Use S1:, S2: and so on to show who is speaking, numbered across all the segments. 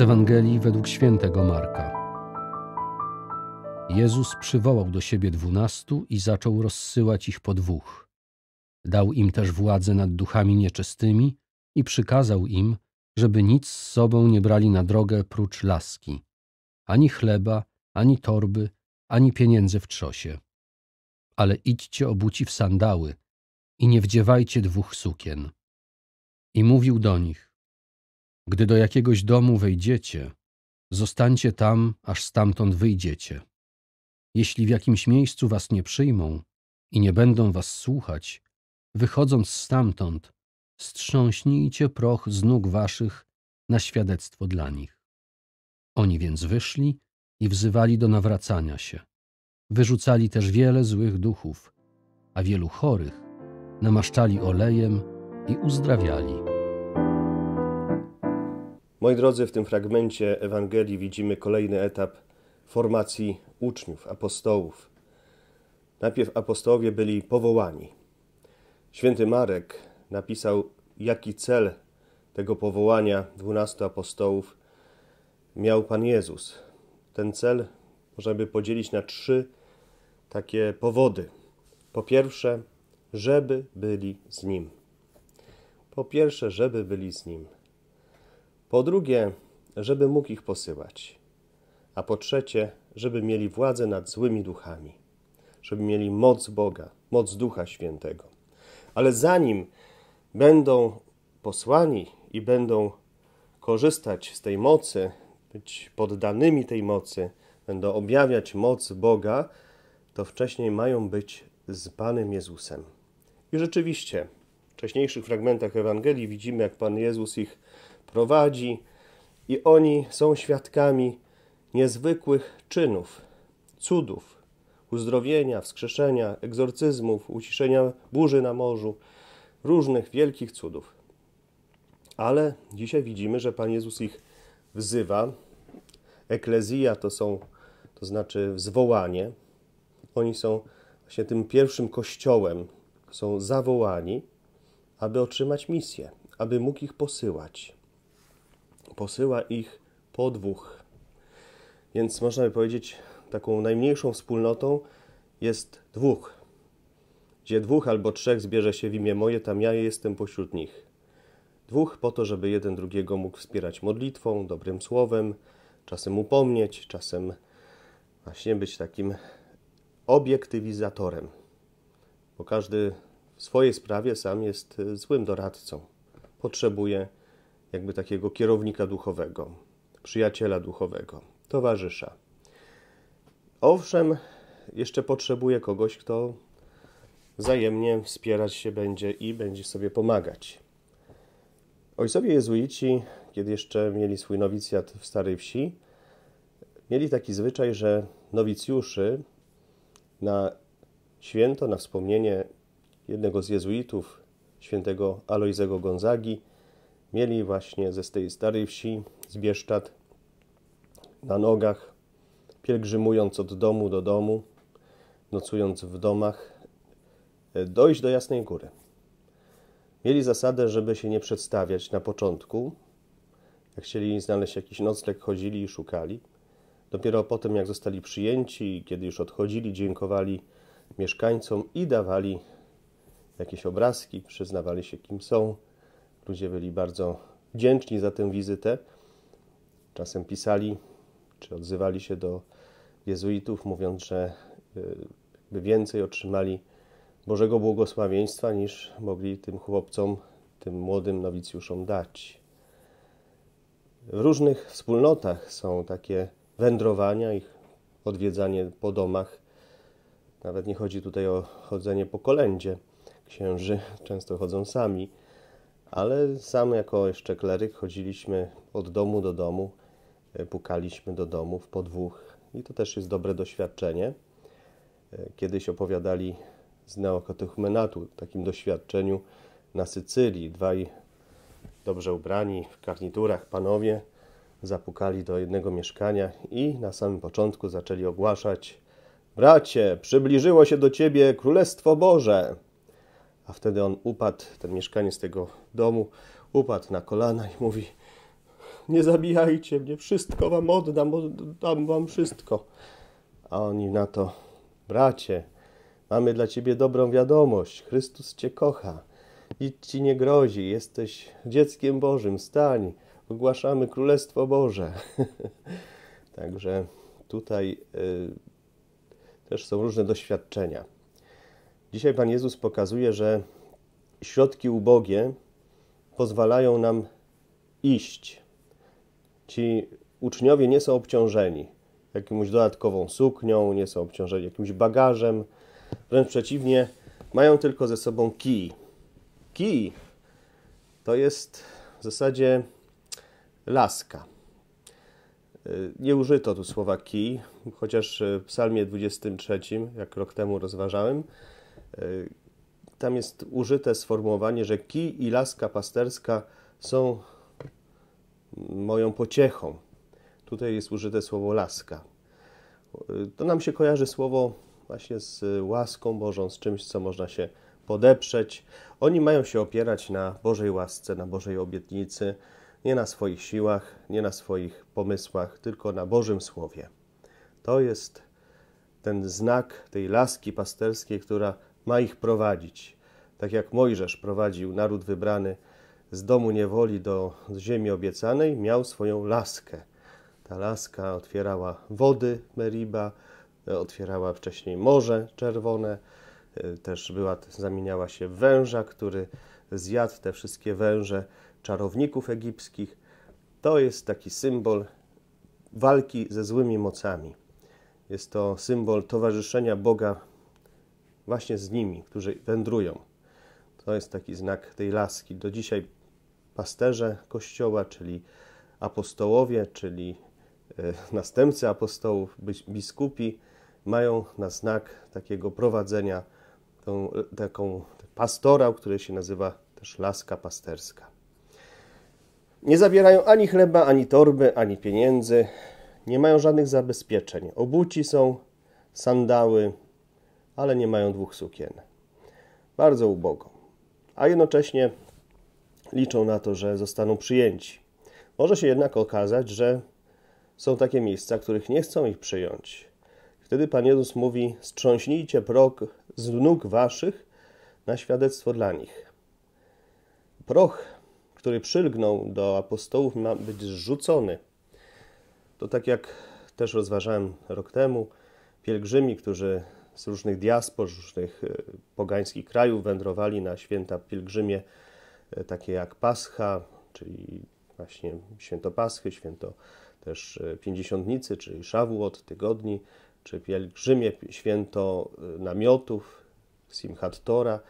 S1: Z Ewangelii według świętego Marka. Jezus przywołał do siebie dwunastu i zaczął rozsyłać ich po dwóch. Dał im też władzę nad duchami nieczystymi i przykazał im, żeby nic z sobą nie brali na drogę prócz laski, ani chleba, ani torby, ani pieniędzy w trzosie. Ale idźcie obuci w sandały i nie wdziewajcie dwóch sukien. I mówił do nich, gdy do jakiegoś domu wejdziecie, zostańcie tam, aż stamtąd wyjdziecie. Jeśli w jakimś miejscu was nie przyjmą i nie będą was słuchać, wychodząc stamtąd, strząśnijcie proch z nóg waszych na świadectwo dla nich. Oni więc wyszli i wzywali do nawracania się. Wyrzucali też wiele złych duchów, a wielu chorych namaszczali olejem i uzdrawiali. Moi drodzy, w tym fragmencie Ewangelii widzimy kolejny etap formacji uczniów, apostołów. Najpierw apostołowie byli powołani. Święty Marek napisał, jaki cel tego powołania dwunastu apostołów miał Pan Jezus. Ten cel możemy podzielić na trzy takie powody. Po pierwsze, żeby byli z Nim. Po pierwsze, żeby byli z Nim. Po drugie, żeby mógł ich posyłać. A po trzecie, żeby mieli władzę nad złymi duchami, żeby mieli moc Boga, moc Ducha Świętego. Ale zanim będą posłani i będą korzystać z tej mocy, być poddanymi tej mocy, będą objawiać moc Boga, to wcześniej mają być z Panem Jezusem. I rzeczywiście, w wcześniejszych fragmentach Ewangelii widzimy, jak Pan Jezus ich prowadzi i oni są świadkami niezwykłych czynów, cudów, uzdrowienia, wskrzeszenia, egzorcyzmów, uciszenia burzy na morzu, różnych wielkich cudów. Ale dzisiaj widzimy, że Pan Jezus ich wzywa. Eklezja to są, to znaczy zwołanie. Oni są właśnie tym pierwszym kościołem, są zawołani, aby otrzymać misję, aby mógł ich posyłać posyła ich po dwóch. Więc można by powiedzieć, taką najmniejszą wspólnotą jest dwóch. Gdzie dwóch albo trzech zbierze się w imię moje, tam ja jestem pośród nich. Dwóch po to, żeby jeden drugiego mógł wspierać modlitwą, dobrym słowem, czasem upomnieć, czasem właśnie być takim obiektywizatorem. Bo każdy w swojej sprawie sam jest e, złym doradcą. Potrzebuje jakby takiego kierownika duchowego, przyjaciela duchowego, towarzysza. Owszem, jeszcze potrzebuje kogoś, kto wzajemnie wspierać się będzie i będzie sobie pomagać. Ojcowie jezuici, kiedy jeszcze mieli swój nowicjat w Starej Wsi, mieli taki zwyczaj, że nowicjuszy na święto, na wspomnienie jednego z jezuitów, świętego Alojzego Gonzagi, mieli właśnie ze tej starej wsi, z Bieszczad, na nogach, pielgrzymując od domu do domu, nocując w domach, e, dojść do Jasnej Góry. Mieli zasadę, żeby się nie przedstawiać na początku. Jak chcieli znaleźć jakiś nocleg, chodzili i szukali. Dopiero potem, jak zostali przyjęci, kiedy już odchodzili, dziękowali mieszkańcom i dawali jakieś obrazki, przyznawali się, kim są ludzie byli bardzo wdzięczni za tę wizytę. Czasem pisali czy odzywali się do jezuitów, mówiąc, że e, więcej otrzymali Bożego błogosławieństwa niż mogli tym chłopcom, tym młodym nowicjuszom dać. W różnych wspólnotach są takie wędrowania, ich odwiedzanie po domach. Nawet nie chodzi tutaj o chodzenie po kolędzie. Księży często chodzą sami ale sam jako jeszcze kleryk chodziliśmy od domu do domu, e, pukaliśmy do domów po dwóch i to też jest dobre doświadczenie. E, kiedyś opowiadali z neokatechumenatu takim doświadczeniu na Sycylii. Dwaj dobrze ubrani w karniturach panowie zapukali do jednego mieszkania i na samym początku zaczęli ogłaszać Bracie, przybliżyło się do ciebie Królestwo Boże! a wtedy on upadł, ten mieszkaniec tego domu, upadł na kolana i mówi nie zabijajcie mnie, wszystko wam oddam, dam wam wszystko. A oni na to, bracie, mamy dla ciebie dobrą wiadomość, Chrystus cię kocha, nic ci nie grozi, jesteś dzieckiem Bożym, stań, ogłaszamy Królestwo Boże. Także tutaj y, też są różne doświadczenia. Dzisiaj Pan Jezus pokazuje, że środki ubogie pozwalają nam iść. Ci uczniowie nie są obciążeni jakąś dodatkową suknią, nie są obciążeni jakimś bagażem. Wręcz przeciwnie, mają tylko ze sobą kij. Kij to jest w zasadzie laska. Nie użyto tu słowa kij, chociaż w psalmie 23, jak rok temu rozważałem, E, tam jest użyte sformułowanie, że kij i laska pasterska są moją pociechą. Tutaj jest użyte słowo laska. E, to nam się kojarzy słowo właśnie z łaską Bożą, z czymś, co można się podeprzeć. Oni mają się opierać na Bożej łasce, na Bożej obietnicy, nie na swoich siłach, nie na swoich pomysłach, tylko na Bożym Słowie. To jest ten znak tej laski pasterskiej, która ma ich prowadzić. Tak jak Mojżesz prowadził naród wybrany z domu niewoli do ziemi obiecanej, miał swoją laskę. Ta laska otwierała wody Meriba, e, otwierała wcześniej Morze Czerwone, e, też była, zamieniała się w węża, który zjadł te wszystkie węże czarowników egipskich. To jest taki symbol walki ze złymi mocami. Jest to symbol towarzyszenia Boga właśnie z nimi, którzy wędrują. To jest taki znak tej laski. Do dzisiaj pasterze Kościoła, czyli apostołowie, czyli e, następcy apostołów, biskupi, mają na znak takiego prowadzenia tą, taką pastorał, który się nazywa też laska pasterska. Nie zabierają ani chleba, ani torby, ani pieniędzy. Nie mają żadnych zabezpieczeń. Obuci są sandały, ale nie mają dwóch sukien. Bardzo ubogo. A jednocześnie liczą na to, że zostaną przyjęci. Może się jednak okazać, że są takie miejsca, których nie chcą ich przyjąć. Wtedy Pan Jezus mówi: Strząśnijcie proch z nóg waszych na świadectwo dla nich. Proch, który przylgnął do apostołów, ma być zrzucony. To tak jak też rozważałem rok temu, pielgrzymi, którzy z różnych diaspor, z różnych e, pogańskich krajów wędrowali na święta pielgrzymie, e, takie jak Pascha, czyli właśnie święto Paschy, święto też e, Pięćdziesiątnicy, czyli Szawłot, Tygodni, czy pielgrzymie, święto namiotów, Simchat Tora.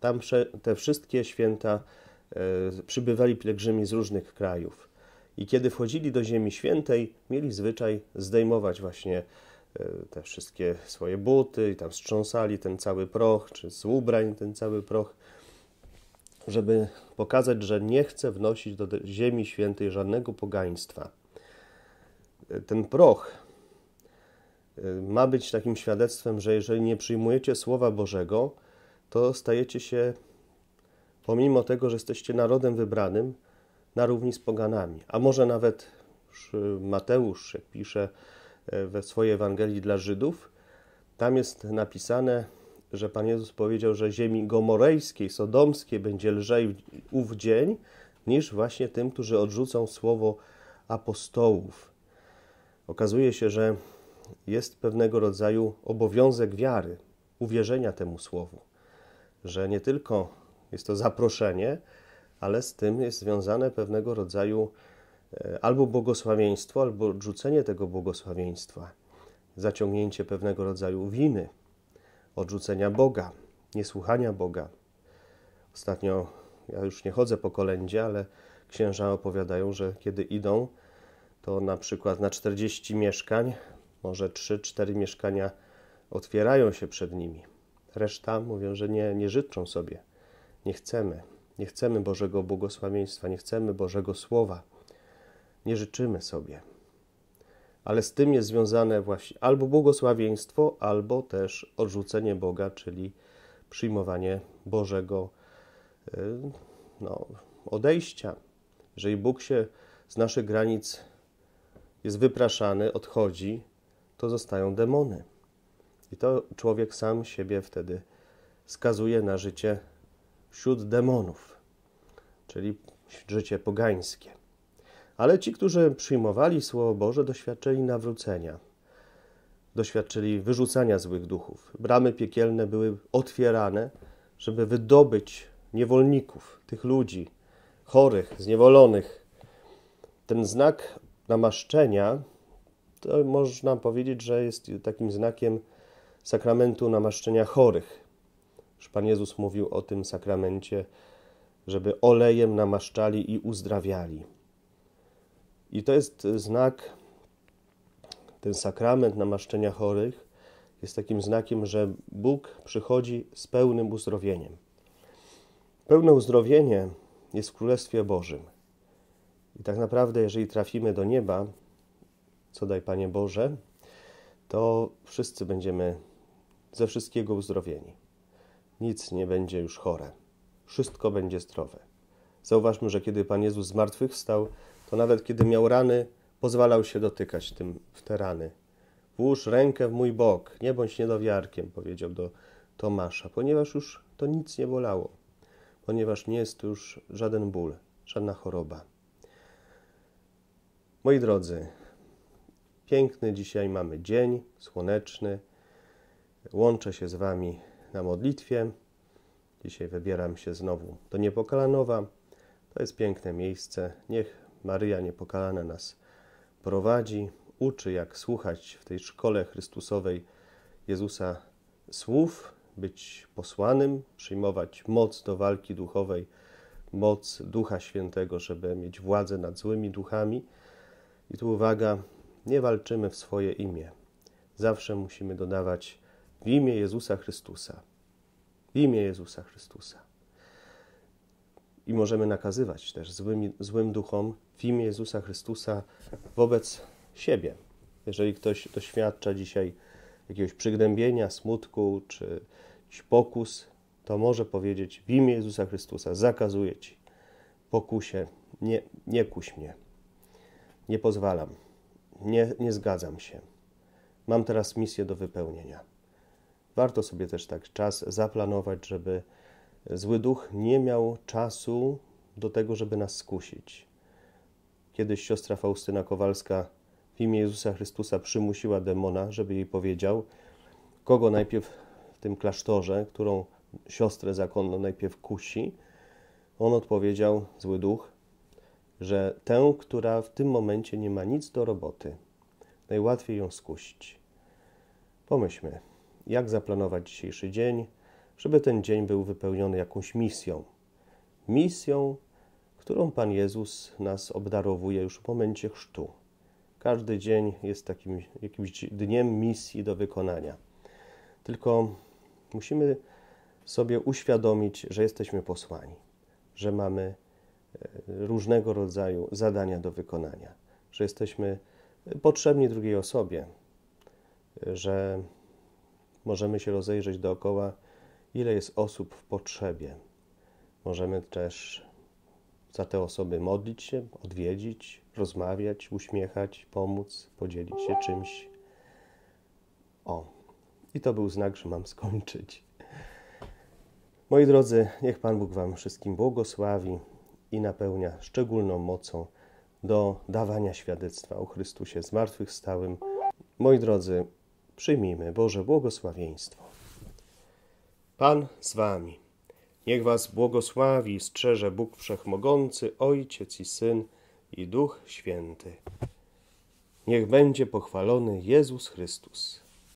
S1: Tam te wszystkie święta przybywali pielgrzymi z różnych krajów. I kiedy wchodzili do Ziemi Świętej, mieli zwyczaj zdejmować właśnie E, te wszystkie swoje buty i tam strząsali ten cały proch, czy z ubrań ten cały proch, żeby pokazać, że nie chce wnosić do Ziemi Świętej żadnego pogaństwa. E, ten proch e, ma być takim świadectwem, że jeżeli nie przyjmujecie Słowa Bożego, to stajecie się, pomimo tego, że jesteście narodem wybranym, na równi z poganami. A może nawet y, Mateusz, jak pisze, we swojej Ewangelii dla Żydów, tam jest napisane, że Pan Jezus powiedział, że ziemi gomorejskiej, sodomskiej będzie lżej ów dzień, niż właśnie tym, którzy odrzucą słowo apostołów. Okazuje się, że jest pewnego rodzaju obowiązek wiary, uwierzenia temu słowu, że nie tylko jest to zaproszenie, ale z tym jest związane pewnego rodzaju E, albo błogosławieństwo, albo odrzucenie tego błogosławieństwa, zaciągnięcie pewnego rodzaju winy, odrzucenia Boga, niesłuchania Boga. Ostatnio ja już nie chodzę po kolędzie, ale księża opowiadają, że kiedy idą, to na przykład na 40 mieszkań, może 3-4 mieszkania otwierają się przed nimi. Reszta mówią, że nie, nie życzą sobie. Nie chcemy. Nie chcemy Bożego błogosławieństwa, nie chcemy Bożego Słowa nie życzymy sobie. Ale z tym jest związane właśnie albo błogosławieństwo, albo też odrzucenie Boga, czyli przyjmowanie Bożego y, no, odejścia. Jeżeli Bóg się z naszych granic jest wypraszany, odchodzi, to zostają demony. I to człowiek sam siebie wtedy skazuje na życie wśród demonów, czyli życie pogańskie. Ale ci, którzy przyjmowali Słowo Boże, doświadczyli nawrócenia, doświadczyli wyrzucania złych duchów. Bramy piekielne były otwierane, żeby wydobyć niewolników, tych ludzi chorych, zniewolonych. Ten znak namaszczenia, to można powiedzieć, że jest takim znakiem sakramentu namaszczenia chorych. Już Pan Jezus mówił o tym sakramencie, żeby olejem namaszczali i uzdrawiali. I to jest e, znak, ten sakrament namaszczenia chorych jest takim znakiem, że Bóg przychodzi z pełnym uzdrowieniem. Pełne uzdrowienie jest w Królestwie Bożym. I tak naprawdę, jeżeli trafimy do nieba, co daj Panie Boże, to wszyscy będziemy ze wszystkiego uzdrowieni. Nic nie będzie już chore. Wszystko będzie zdrowe. Zauważmy, że kiedy Pan Jezus zmartwychwstał, bo nawet kiedy miał rany, pozwalał się dotykać tym, w te rany. Włóż rękę w mój bok, nie bądź niedowiarkiem, powiedział do Tomasza, ponieważ już to nic nie bolało, ponieważ nie jest to już żaden ból, żadna choroba. Moi drodzy, piękny dzisiaj mamy dzień, słoneczny. Łączę się z Wami na modlitwie. Dzisiaj wybieram się znowu do Niepokalanowa. To jest piękne miejsce. Niech Maryja Niepokalana nas prowadzi, uczy, jak słuchać w tej szkole Chrystusowej Jezusa słów, być posłanym, przyjmować moc do walki duchowej, moc Ducha Świętego, żeby mieć władzę nad złymi duchami. I tu uwaga, nie walczymy w swoje imię. Zawsze musimy dodawać w imię Jezusa Chrystusa. W imię Jezusa Chrystusa i możemy nakazywać też złym, złym duchom w imię Jezusa Chrystusa wobec siebie. Jeżeli ktoś doświadcza dzisiaj jakiegoś przygnębienia, smutku czy pokus, to może powiedzieć w imię Jezusa Chrystusa zakazuję Ci pokusie, nie, nie kuś mnie, nie pozwalam, nie, nie zgadzam się. Mam teraz misję do wypełnienia. Warto sobie też tak czas zaplanować, żeby Zły duch nie miał czasu do tego, żeby nas skusić. Kiedyś siostra Faustyna Kowalska w imię Jezusa Chrystusa przymusiła demona, żeby jej powiedział, kogo najpierw w tym klasztorze, którą siostrę zakonną najpierw kusi. On odpowiedział, zły duch, że tę, która w tym momencie nie ma nic do roboty, najłatwiej ją skusić. Pomyślmy, jak zaplanować dzisiejszy dzień, żeby ten dzień był wypełniony jakąś misją. Misją, którą Pan Jezus nas obdarowuje już w momencie chrztu. Każdy dzień jest takim jakimś dniem misji do wykonania. Tylko musimy sobie uświadomić, że jesteśmy posłani, że mamy e, różnego rodzaju zadania do wykonania, że jesteśmy potrzebni drugiej osobie, e, że możemy się rozejrzeć dookoła ile jest osób w potrzebie. Możemy też za te osoby modlić się, odwiedzić, rozmawiać, uśmiechać, pomóc, podzielić się czymś. O, i to był znak, że mam skończyć. Moi drodzy, niech Pan Bóg Wam wszystkim błogosławi i napełnia szczególną mocą do dawania świadectwa o Chrystusie zmartwychwstałym. Moi drodzy, przyjmijmy Boże błogosławieństwo. Pan z wami. Niech was błogosławi i strzeże Bóg Wszechmogący, Ojciec i Syn i Duch Święty. Niech będzie pochwalony Jezus Chrystus.